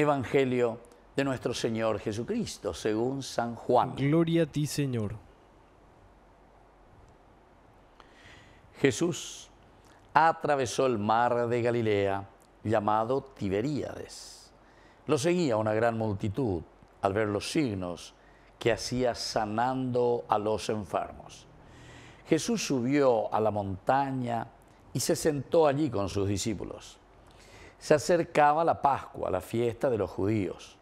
Evangelio de nuestro Señor Jesucristo, según San Juan. Gloria a ti, Señor. Jesús atravesó el mar de Galilea, llamado Tiberíades. Lo seguía una gran multitud al ver los signos que hacía sanando a los enfermos. Jesús subió a la montaña y se sentó allí con sus discípulos. Se acercaba la Pascua, la fiesta de los judíos.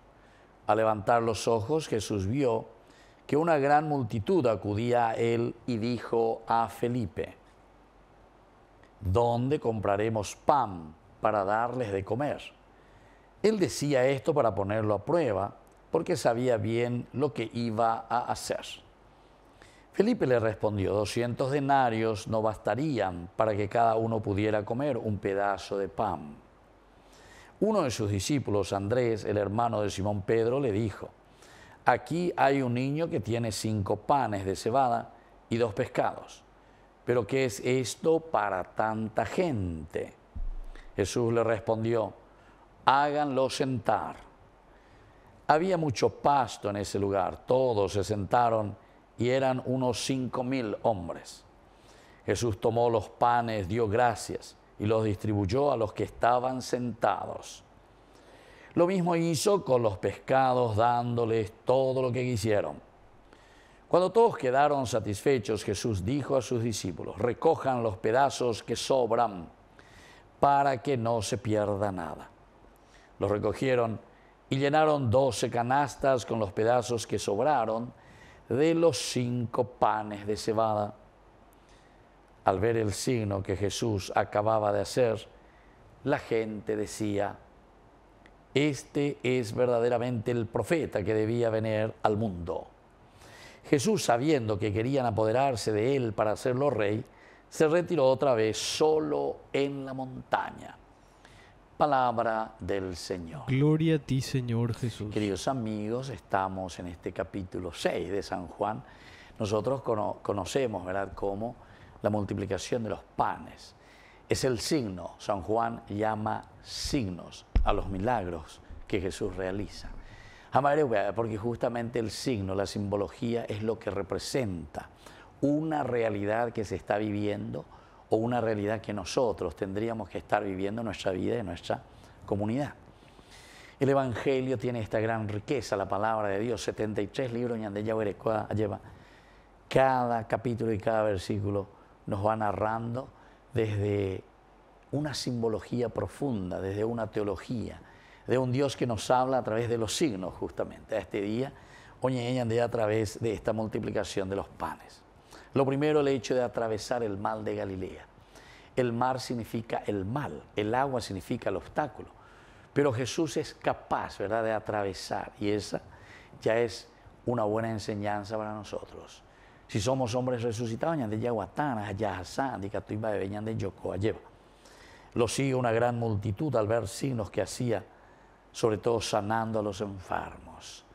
Al levantar los ojos, Jesús vio que una gran multitud acudía a él y dijo a Felipe, ¿dónde compraremos pan para darles de comer? Él decía esto para ponerlo a prueba, porque sabía bien lo que iba a hacer. Felipe le respondió, 200 denarios no bastarían para que cada uno pudiera comer un pedazo de pan. Uno de sus discípulos, Andrés, el hermano de Simón Pedro, le dijo, aquí hay un niño que tiene cinco panes de cebada y dos pescados. Pero ¿qué es esto para tanta gente? Jesús le respondió, háganlo sentar. Había mucho pasto en ese lugar, todos se sentaron y eran unos cinco mil hombres. Jesús tomó los panes, dio gracias y los distribuyó a los que estaban sentados. Lo mismo hizo con los pescados, dándoles todo lo que quisieron. Cuando todos quedaron satisfechos, Jesús dijo a sus discípulos, recojan los pedazos que sobran para que no se pierda nada. Los recogieron y llenaron doce canastas con los pedazos que sobraron de los cinco panes de cebada al ver el signo que Jesús acababa de hacer, la gente decía, este es verdaderamente el profeta que debía venir al mundo. Jesús, sabiendo que querían apoderarse de él para hacerlo rey, se retiró otra vez solo en la montaña. Palabra del Señor. Gloria a ti, Señor Jesús. Queridos amigos, estamos en este capítulo 6 de San Juan. Nosotros conocemos, ¿verdad?, cómo la multiplicación de los panes. Es el signo, San Juan llama signos a los milagros que Jesús realiza. Porque justamente el signo, la simbología es lo que representa una realidad que se está viviendo o una realidad que nosotros tendríamos que estar viviendo en nuestra vida y en nuestra comunidad. El Evangelio tiene esta gran riqueza, la palabra de Dios, 73 libros, cada capítulo y cada versículo nos va narrando desde una simbología profunda, desde una teología, de un Dios que nos habla a través de los signos justamente, a este día, de a través de esta multiplicación de los panes. Lo primero, el hecho de atravesar el mal de Galilea. El mar significa el mal, el agua significa el obstáculo, pero Jesús es capaz, ¿verdad?, de atravesar y esa ya es una buena enseñanza para nosotros. Si somos hombres resucitados, de Yahuatán, de de Lo sigue una gran multitud al ver signos que hacía, sobre todo sanando a los enfermos.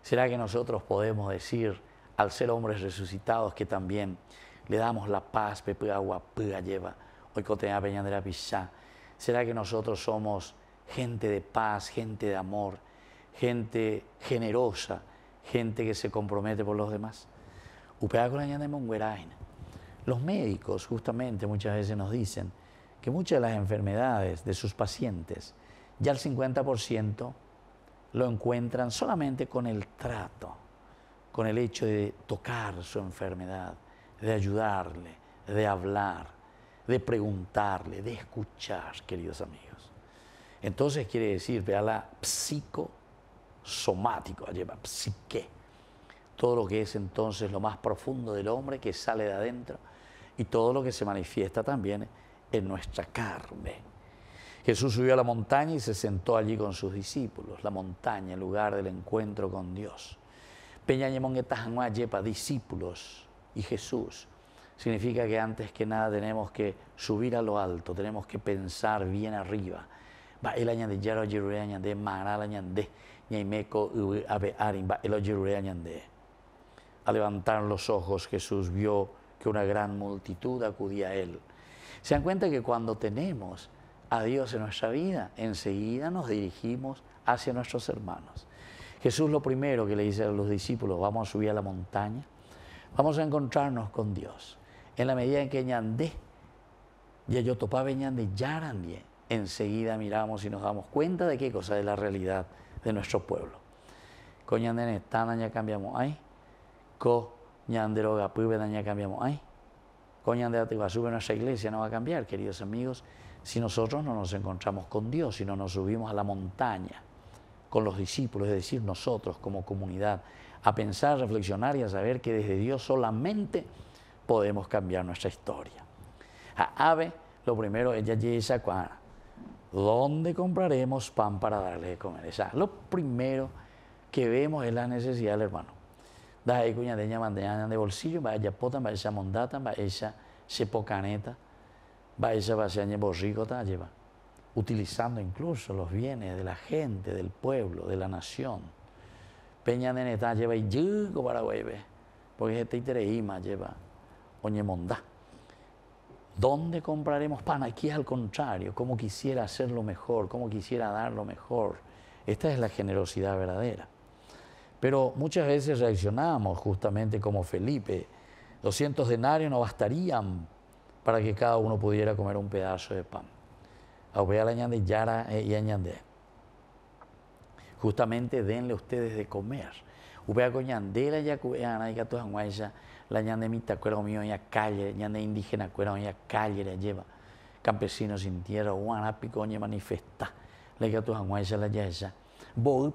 ¿Será que nosotros podemos decir, al ser hombres resucitados, que también le damos la paz, Pepe Agua, Lleva, hoy la ¿Será que nosotros somos gente de paz, gente de amor, gente generosa, gente que se compromete por los demás? Los médicos justamente muchas veces nos dicen que muchas de las enfermedades de sus pacientes, ya el 50% lo encuentran solamente con el trato, con el hecho de tocar su enfermedad, de ayudarle, de hablar, de preguntarle, de escuchar, queridos amigos. Entonces quiere decir, vea la psicosomático, lleva psique todo lo que es entonces lo más profundo del hombre que sale de adentro y todo lo que se manifiesta también en nuestra carne. Jesús subió a la montaña y se sentó allí con sus discípulos, la montaña, el lugar del encuentro con Dios. Peña Yepa, discípulos y Jesús. Significa que antes que nada tenemos que subir a lo alto, tenemos que pensar bien arriba. Va el añade yaro de maral añade ñaimeco va el de a levantar los ojos Jesús vio que una gran multitud acudía a él. Se dan cuenta que cuando tenemos a Dios en nuestra vida, enseguida nos dirigimos hacia nuestros hermanos. Jesús lo primero que le dice a los discípulos, vamos a subir a la montaña, vamos a encontrarnos con Dios. En la medida en que ñandé, y yo topaba ñandé, yarandé, enseguida miramos y nos damos cuenta de qué cosa es la realidad de nuestro pueblo. Coñandé, tan ya cambiamos, ay co ñanderoga pibe daña cambiamos. Ay, coña va a nuestra iglesia, no va a cambiar, queridos amigos, si nosotros no nos encontramos con Dios, si no nos subimos a la montaña con los discípulos, es decir, nosotros como comunidad, a pensar, reflexionar y a saber que desde Dios solamente podemos cambiar nuestra historia. A Ave, lo primero, ella dice, ¿dónde compraremos pan para darle de comer? lo primero que vemos es la necesidad del hermano da cuña deña mandeña de bolsillo, ba ella potan, ba ella mondata, ba ella sepocaneta, ba ella lleva, utilizando incluso los bienes de la gente, del pueblo, de la nación. Peña de neta lleva y para para hueve, porque este itereima lleva, oñe ¿Dónde compraremos pan? Aquí al contrario, como quisiera hacerlo mejor, como quisiera darlo mejor. Esta es la generosidad verdadera. Pero muchas veces reaccionamos justamente como Felipe. 200 denarios no bastarían para que cada uno pudiera comer un pedazo de pan. Yara e y añande, Justamente denle ustedes de comer. Ubea la ya y la ñande mita cuero mío ya calle, ñande indígena cuero ya calle la lleva. Campesinos sin tierra, guanapicoña manifesta, la tus anguaya la yaya.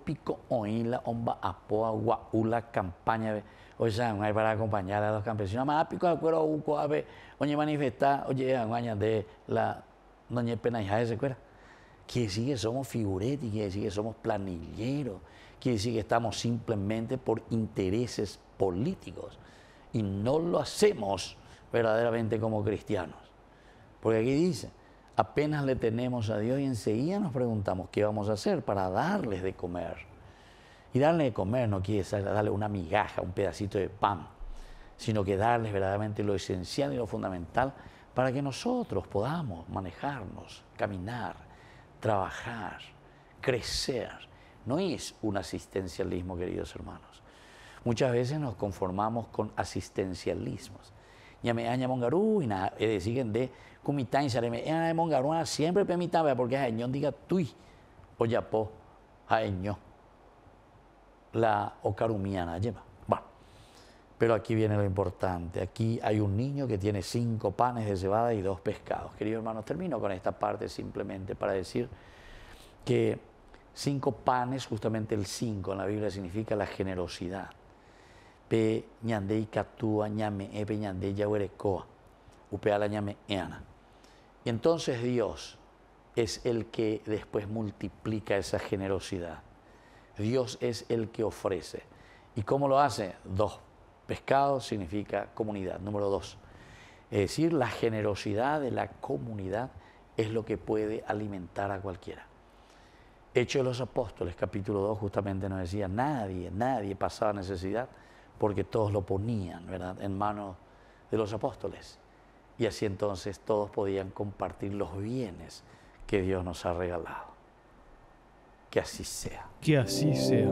Pico Oinla, Omba, Apoa, la Campaña, Oye, sea, hay para acompañar a los campesinos. Más pico de acuerdo, uco, ave, oye, manifestar, oye, aguaña de la doña Pena hija de secuela. Quiere decir que somos figuretti, quiere decir que somos planilleros, quiere decir que estamos simplemente por intereses políticos y no lo hacemos verdaderamente como cristianos. Porque aquí dice, apenas le tenemos a Dios y enseguida nos preguntamos qué vamos a hacer para darles de comer. Y darle de comer no quiere decir darle una migaja, un pedacito de pan, sino que darles verdaderamente lo esencial y lo fundamental para que nosotros podamos manejarnos, caminar, trabajar, crecer. No es un asistencialismo, queridos hermanos. Muchas veces nos conformamos con asistencialismos me daña mongarú y nada, es eh, de kumitán y sareme, en mongarú ah, siempre permitaba porque a diga tui, o ya a ñón, la ocarumiana, lleva. Bueno, pero aquí viene lo importante, aquí hay un niño que tiene cinco panes de cebada y dos pescados. Queridos hermanos, termino con esta parte simplemente para decir que cinco panes, justamente el cinco en la Biblia significa la generosidad pe ñande catúa ñame epe ñande Yahuerecoa, upeala ñame eana. Y entonces Dios es el que después multiplica esa generosidad. Dios es el que ofrece. ¿Y cómo lo hace? Dos. Pescado significa comunidad. Número dos. Es decir, la generosidad de la comunidad es lo que puede alimentar a cualquiera. Hechos de los Apóstoles, capítulo 2, justamente nos decía, nadie, nadie pasaba necesidad porque todos lo ponían ¿verdad? en manos de los apóstoles. Y así entonces todos podían compartir los bienes que Dios nos ha regalado. Que así sea. Que así sea.